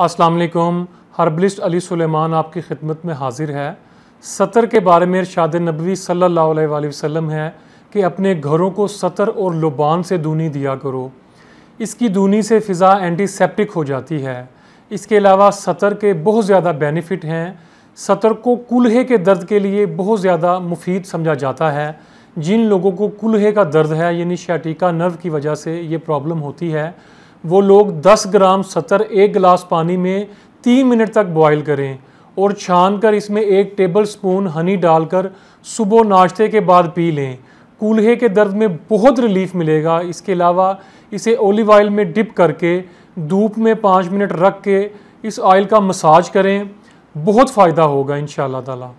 असलम हरबलिस्ट अली सुलेमान आपकी खिदमत में हाजिर है सतर के बारे में इरशाद नबी सल्ला वसम है कि अपने घरों को सतर और लुबान से दूनी दिया करो इसकी दूनी से फ़िज़ा एंटीसेप्टिक हो जाती है इसके अलावा सतर के बहुत ज़्यादा बेनिफिट हैं सतर को कुल्हे के दर्द के लिए बहुत ज़्यादा मुफीद समझा जाता है जिन लोगों को कुल्हे का दर्द है यानी शाटिका नर्व की वजह से ये प्रॉब्लम होती है वो लोग 10 ग्राम सतर एक गिलास पानी में तीन मिनट तक बॉयल करें और छान कर इसमें एक टेबल स्पून हनी डालकर सुबह नाश्ते के बाद पी लें कूल्हे के दर्द में बहुत रिलीफ मिलेगा इसके अलावा इसे ओलिव ऑयल में डिप करके धूप में पाँच मिनट रख के इस ऑयल का मसाज करें बहुत फ़ायदा होगा इन शाह